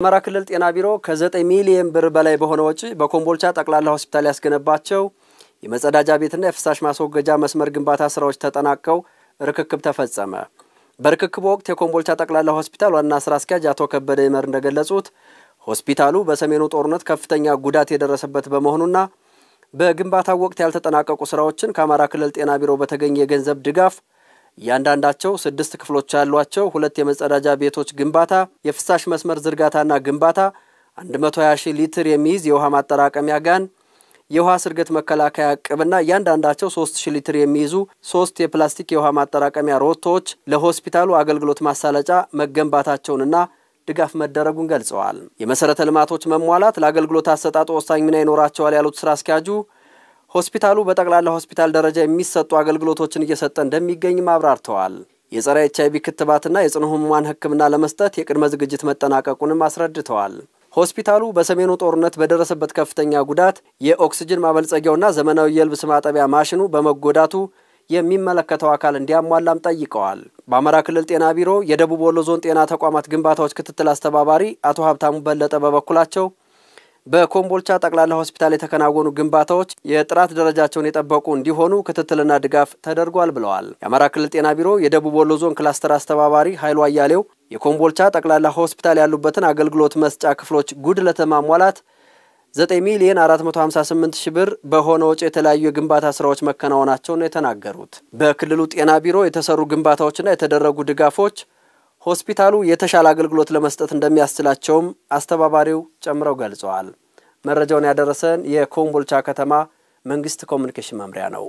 አማራ ክልል ጤና ቢሮ ከ9 ሚሊየን ብር በላይ በሆነ ወጪ በኮምቦልቻ ጠቅላላ ሆስፒታል ያስገነባቸው የመጸዳጃ ቤትና የፍሳሽ ማስወገጃ መስመር ግንባታ ስራዎች ተጠናቀው ርክክብ ተፈጸመ። በርክክቡ ወቅት የኮምቦልቻ ጠቅላላ ሆስፒታል ዋና ስራ አስኪያጅ አቶ ከበደ ይመር እንደገለጹት ሆስፒታሉ በሰሜኑ ጦርነት ከፍተኛ ጉዳት የደረሰበት በመሆኑና በግንባታው ወቅት ያልተጠናቀቁ ስራዎችን ከአማራ ክልል ጤና ቢሮ በተገኘ የገንዘብ ድጋፍ እያንዳንዳቸው ስድስት ክፍሎች ያሏቸው ሁለት የመጸዳጃ ቤቶች ግንባታ፣ የፍሳሽ መስመር ዝርጋታና ግንባታ፣ 120 ሺህ ሊትር የሚይዝ የውሃ ማጠራቀሚያ ጋን፣ የውሃ ስርገት መከላከያ እቅብና እያንዳንዳቸው 3 ሺህ ሊትር የሚይዙ ሶስት የፕላስቲክ የውሃ ማጠራቀሚያ ሮቶዎች ለሆስፒታሉ አገልግሎት ማሳለጫ መገንባታቸውንና ድጋፍ መደረጉን ገልጸዋል። የመሰረተ ልማቶች መሟላት ለአገልግሎት አሰጣጡ ወሳኝ ሚና ይኖራቸዋል ያሉት ስራ አስኪያጁ ሆስፒታሉ በጠቅላላ ሆስፒታል ደረጃ የሚሰጡ አገልግሎቶችን እየሰጠ እንደሚገኝም አብራርተዋል። የጸረ ኤች ክትባትና የጽኑ ህሙማን ሕክምና ለመስጠት የቅድመ ዝግጅት መጠናቀቁንም አስረድተዋል። ሆስፒታሉ በሰሜኑ ጦርነት በደረሰበት ከፍተኛ ጉዳት የኦክስጅን ማበልጸጊያውና ዘመናዊ የልብስ ማጠቢያ ማሽኑ በመጎዳቱ የሚመለከተው አካል እንዲያሟላም ጠይቀዋል። በአማራ ክልል ጤና ቢሮ የደቡብ ወሎ ዞን ጤና ተቋማት ግንባታዎች ክትትል አስተባባሪ አቶ ሀብታሙ በለጠ በበኩላቸው በኮምቦልቻ ጠቅላላ ሆስፒታል የተከናወኑ ግንባታዎች የጥራት ደረጃቸውን የጠበቁ እንዲሆኑ ክትትልና ድጋፍ ተደርጓል ብለዋል። የአማራ ክልል ጤና ቢሮ የደቡብ ወሎ ዞን ክላስተር አስተባባሪ ኃይሉ አያሌው የኮምቦልቻ ጠቅላላ ሆስፒታል ያሉበትን አገልግሎት መስጫ ክፍሎች ጉድለት ለማሟላት 9 ሚሊዮን 458 ሺህ ብር በሆነ ወጪ የተለያዩ የግንባታ ስራዎች መከናወናቸውን ነው የተናገሩት። በክልሉ ጤና ቢሮ የተሰሩ ግንባታዎችና የተደረጉ ድጋፎች ሆስፒታሉ የተሻለ አገልግሎት ለመስጠት እንደሚያስችላቸውም አስተባባሪው ጨምረው ገልጸዋል። መረጃውን ያደረሰን የኮምቦልቻ ከተማ መንግስት ኮሚኒኬሽን መምሪያ ነው።